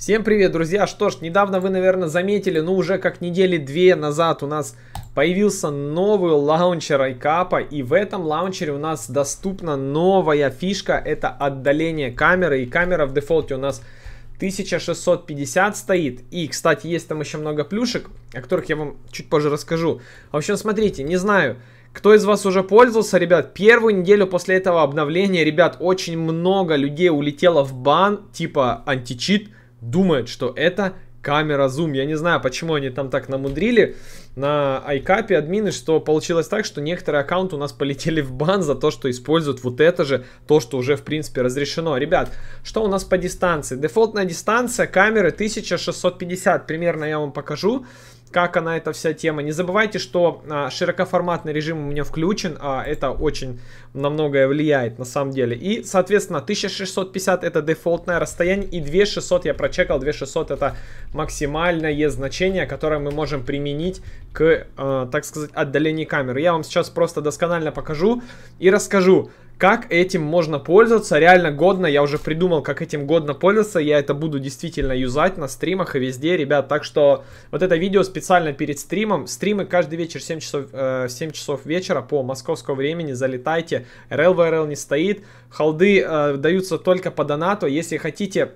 Всем привет, друзья! Что ж, недавно вы, наверное, заметили, ну уже как недели две назад у нас появился новый лаунчер Айкапа, и в этом лаунчере у нас доступна новая фишка, это отдаление камеры, и камера в дефолте у нас 1650 стоит, и, кстати, есть там еще много плюшек, о которых я вам чуть позже расскажу. В общем, смотрите, не знаю, кто из вас уже пользовался, ребят, первую неделю после этого обновления, ребят, очень много людей улетело в бан, типа античит, думает, что это камера зум. Я не знаю, почему они там так намудрили на iCap админы, что получилось так, что некоторые аккаунты у нас полетели в бан за то, что используют вот это же, то, что уже в принципе разрешено. Ребят, что у нас по дистанции? Дефолтная дистанция камеры 1650, примерно я вам покажу как она, эта вся тема. Не забывайте, что а, широкоформатный режим у меня включен, а это очень на многое влияет на самом деле. И, соответственно, 1650 это дефолтное расстояние, и 2600 я прочекал, 2600 это максимальное значение, которое мы можем применить к, а, так сказать, отдалению камеры. Я вам сейчас просто досконально покажу и расскажу, как этим можно пользоваться, реально годно, я уже придумал, как этим годно пользоваться, я это буду действительно юзать на стримах и везде, ребят, так что вот это видео специально специально перед стримом. Стримы каждый вечер 7 часов, э, 7 часов вечера по московскому времени. Залетайте. РЛ в РЛ не стоит. Холды э, даются только по донату. Если хотите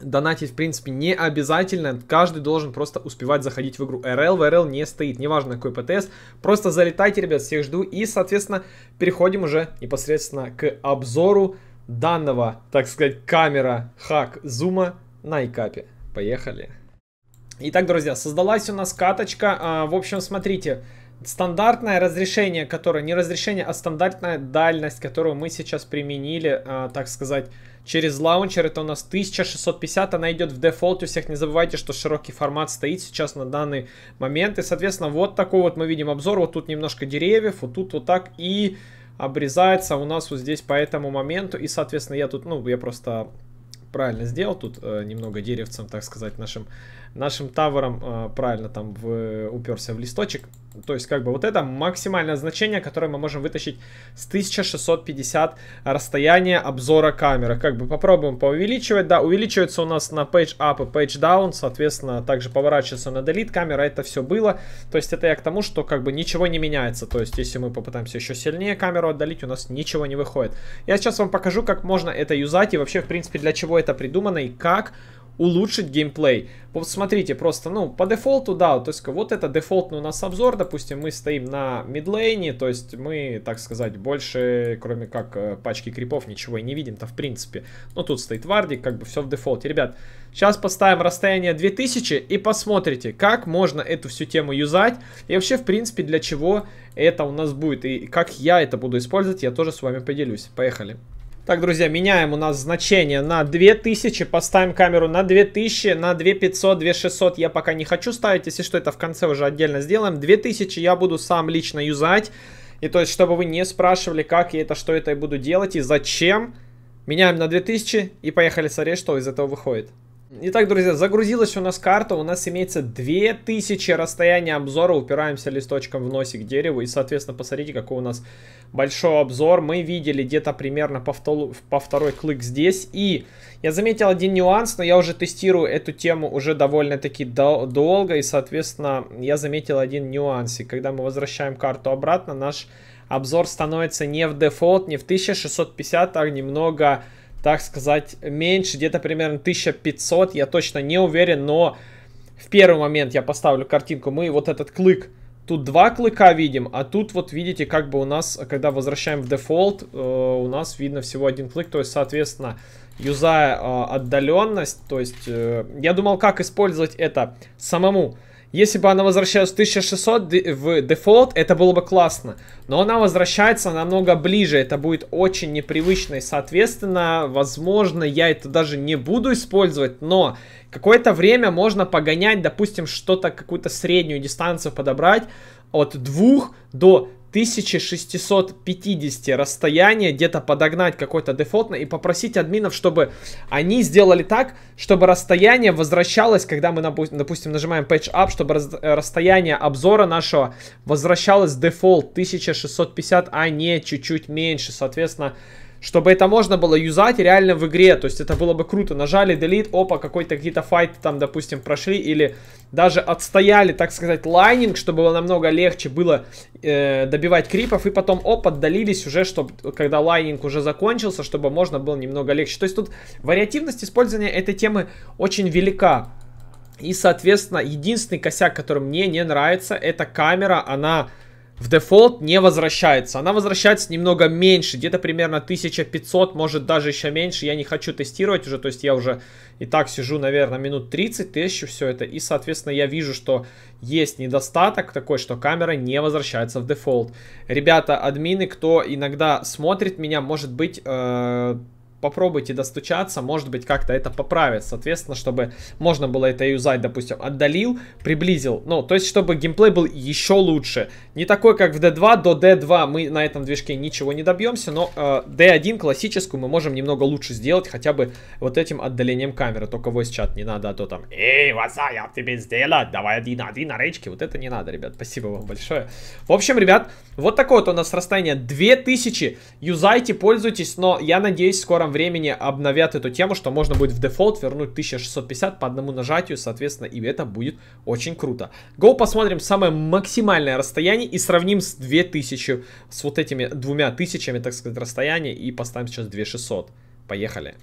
Донатить, в принципе, не обязательно. Каждый должен просто успевать заходить в игру. РЛ в РЛ не стоит, неважно какой ПТС. Просто залетайте, ребят, всех жду. И, соответственно, переходим уже непосредственно к обзору данного, так сказать, камера хак зума на Икапе. Поехали! Итак, друзья, создалась у нас каточка. А, в общем, смотрите, стандартное разрешение, которое не разрешение, а стандартная дальность, которую мы сейчас применили, а, так сказать, через лаунчер. Это у нас 1650, она идет в дефолте у всех. Не забывайте, что широкий формат стоит сейчас на данный момент. И, соответственно, вот такой вот мы видим обзор. Вот тут немножко деревьев, вот тут вот так и обрезается у нас вот здесь по этому моменту. И, соответственно, я тут, ну, я просто правильно сделал тут э, немного деревцем, так сказать, нашим, нашим тавером э, правильно там в, уперся в листочек. То есть, как бы, вот это максимальное значение, которое мы можем вытащить с 1650 расстояния обзора камеры. Как бы попробуем поувеличивать, да, увеличивается у нас на page up и page down, соответственно, также поворачивается на delete камера, это все было. То есть, это я к тому, что, как бы, ничего не меняется. То есть, если мы попытаемся еще сильнее камеру отдалить, у нас ничего не выходит. Я сейчас вам покажу, как можно это юзать и вообще, в принципе, для чего это придумано и как улучшить геймплей. посмотрите просто, ну, по дефолту, да, то есть вот это дефолтный у нас обзор, допустим, мы стоим на мидлейне, то есть мы, так сказать, больше, кроме как э, пачки крипов, ничего и не видим-то в принципе. ну тут стоит Вардик, как бы все в дефолте. Ребят, сейчас поставим расстояние 2000 и посмотрите, как можно эту всю тему юзать и вообще, в принципе, для чего это у нас будет и как я это буду использовать, я тоже с вами поделюсь. Поехали. Так, друзья, меняем у нас значение на 2000, поставим камеру на 2000, на 2500, 2600 я пока не хочу ставить, если что, это в конце уже отдельно сделаем. 2000 я буду сам лично юзать, и то есть, чтобы вы не спрашивали, как я это, что это и буду делать и зачем. Меняем на 2000 и поехали смотреть, что из этого выходит. Итак, друзья, загрузилась у нас карта, у нас имеется 2000 расстояния обзора, упираемся листочком в носик дерева, и, соответственно, посмотрите, какой у нас большой обзор. Мы видели где-то примерно по, втол... по второй клык здесь, и я заметил один нюанс, но я уже тестирую эту тему уже довольно-таки дол долго, и, соответственно, я заметил один нюанс, и когда мы возвращаем карту обратно, наш обзор становится не в дефолт, не в 1650, а немного так сказать, меньше, где-то примерно 1500, я точно не уверен, но в первый момент я поставлю картинку, мы вот этот клык, тут два клыка видим, а тут вот видите, как бы у нас, когда возвращаем в дефолт, э, у нас видно всего один клык, то есть, соответственно, юзая э, отдаленность, то есть, э, я думал, как использовать это самому, если бы она возвращалась в 1600 в дефолт, это было бы классно. Но она возвращается намного ближе, это будет очень непривычно. И, соответственно, возможно, я это даже не буду использовать, но какое-то время можно погонять, допустим, что-то, какую-то среднюю дистанцию подобрать от 2 до 1650 расстояние где-то подогнать какой-то дефолтный и попросить админов, чтобы они сделали так, чтобы расстояние возвращалось, когда мы, допустим, нажимаем Page Up, чтобы расстояние обзора нашего возвращалось дефолт 1650, а не чуть-чуть меньше. Соответственно, чтобы это можно было юзать реально в игре, то есть это было бы круто, нажали delete, опа, какой-то какие-то файты там, допустим, прошли, или даже отстояли, так сказать, лайнинг, чтобы было намного легче было э, добивать крипов, и потом, оп, отдалились уже, чтобы, когда лайнинг уже закончился, чтобы можно было немного легче, то есть тут вариативность использования этой темы очень велика, и, соответственно, единственный косяк, который мне не нравится, это камера, она в дефолт не возвращается. Она возвращается немного меньше, где-то примерно 1500, может даже еще меньше. Я не хочу тестировать уже, то есть я уже и так сижу, наверное, минут 30, тещу все это. И, соответственно, я вижу, что есть недостаток такой, что камера не возвращается в дефолт. Ребята, админы, кто иногда смотрит меня, может быть... Э попробуйте достучаться, может быть, как-то это поправит. Соответственно, чтобы можно было это юзать, допустим, отдалил, приблизил. Ну, то есть, чтобы геймплей был еще лучше. Не такой, как в D2. До D2 мы на этом движке ничего не добьемся, но э, D1 классическую мы можем немного лучше сделать, хотя бы вот этим отдалением камеры. Только voice чат не надо, а то там «Эй, васа, я тебе сделал, давай один один на речке». Вот это не надо, ребят. Спасибо вам большое. В общем, ребят, вот такое вот у нас расстояние 2000. Юзайте, пользуйтесь, но я надеюсь, скоро скором времени обновят эту тему, что можно будет в дефолт вернуть 1650 по одному нажатию, соответственно, и это будет очень круто. Go посмотрим самое максимальное расстояние и сравним с 2000, с вот этими двумя тысячами, так сказать, расстояния и поставим сейчас 2600. Поехали.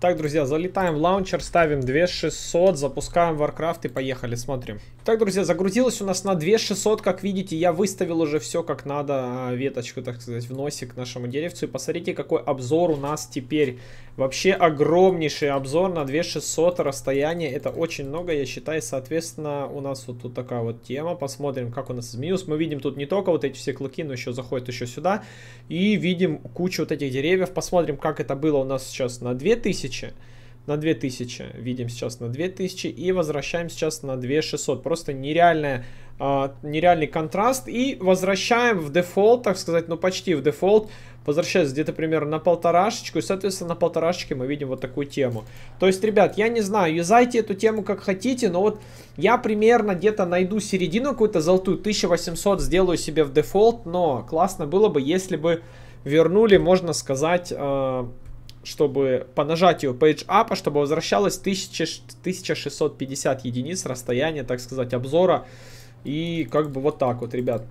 Так, друзья, залетаем в лаунчер, ставим 2600, запускаем Warcraft и поехали, смотрим. Так, друзья, загрузилось у нас на 2600, как видите, я выставил уже все как надо, а, веточку, так сказать, в носик нашему деревцу. И посмотрите, какой обзор у нас теперь Вообще огромнейший обзор на 2600 расстояние. Это очень много, я считаю. Соответственно, у нас вот тут такая вот тема. Посмотрим, как у нас изменилось. Мы видим тут не только вот эти все клыки, но еще заходит еще сюда. И видим кучу вот этих деревьев. Посмотрим, как это было у нас сейчас на 2000 на 2000. Видим сейчас на 2000 и возвращаем сейчас на 2600. Просто нереальная, э, нереальный контраст. И возвращаем в дефолт, так сказать, ну почти в дефолт. Возвращаясь где-то примерно на полторашечку. И, соответственно, на полторашечке мы видим вот такую тему. То есть, ребят, я не знаю, юзайте эту тему как хотите, но вот я примерно где-то найду середину какую-то золотую, 1800 сделаю себе в дефолт. Но классно было бы, если бы вернули, можно сказать... Э, чтобы по нажатию Page Up, а чтобы возвращалось 1650 единиц расстояния, так сказать, обзора. И как бы вот так вот, ребят.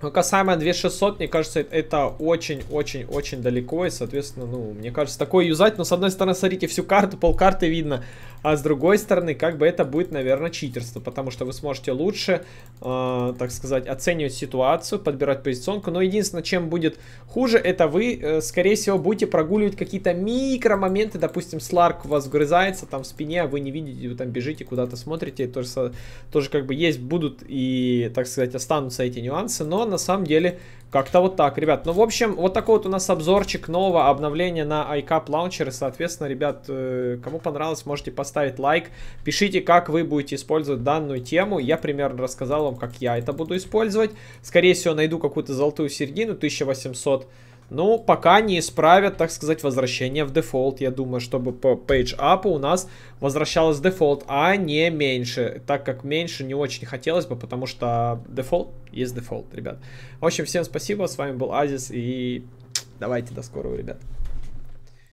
Но ну, касаемо 2600, мне кажется, это очень-очень-очень далеко, и, соответственно, ну, мне кажется, такое юзать, но, с одной стороны, смотрите, всю карту, полкарты видно, а с другой стороны, как бы это будет, наверное, читерство, потому что вы сможете лучше, э, так сказать, оценивать ситуацию, подбирать позиционку, но единственное, чем будет хуже, это вы, э, скорее всего, будете прогуливать какие-то микро моменты допустим, Сларк у вас вгрызается там в спине, а вы не видите, вы там бежите, куда-то смотрите, тоже, тоже как бы есть, будут и, так сказать, останутся эти нюансы, но на самом деле как-то вот так, ребят. Ну, в общем, вот такой вот у нас обзорчик нового обновления на iCap Launcher. соответственно, ребят, э, кому понравилось, можете поставить лайк. Пишите, как вы будете использовать данную тему. Я примерно рассказал вам, как я это буду использовать. Скорее всего, найду какую-то золотую середину, 1800 ну, пока не исправят, так сказать, возвращение в дефолт. Я думаю, чтобы по Page апу у нас возвращалось дефолт, а не меньше. Так как меньше не очень хотелось бы, потому что дефолт есть дефолт, ребят. В общем, всем спасибо. С вами был Азис и давайте до скорого, ребят.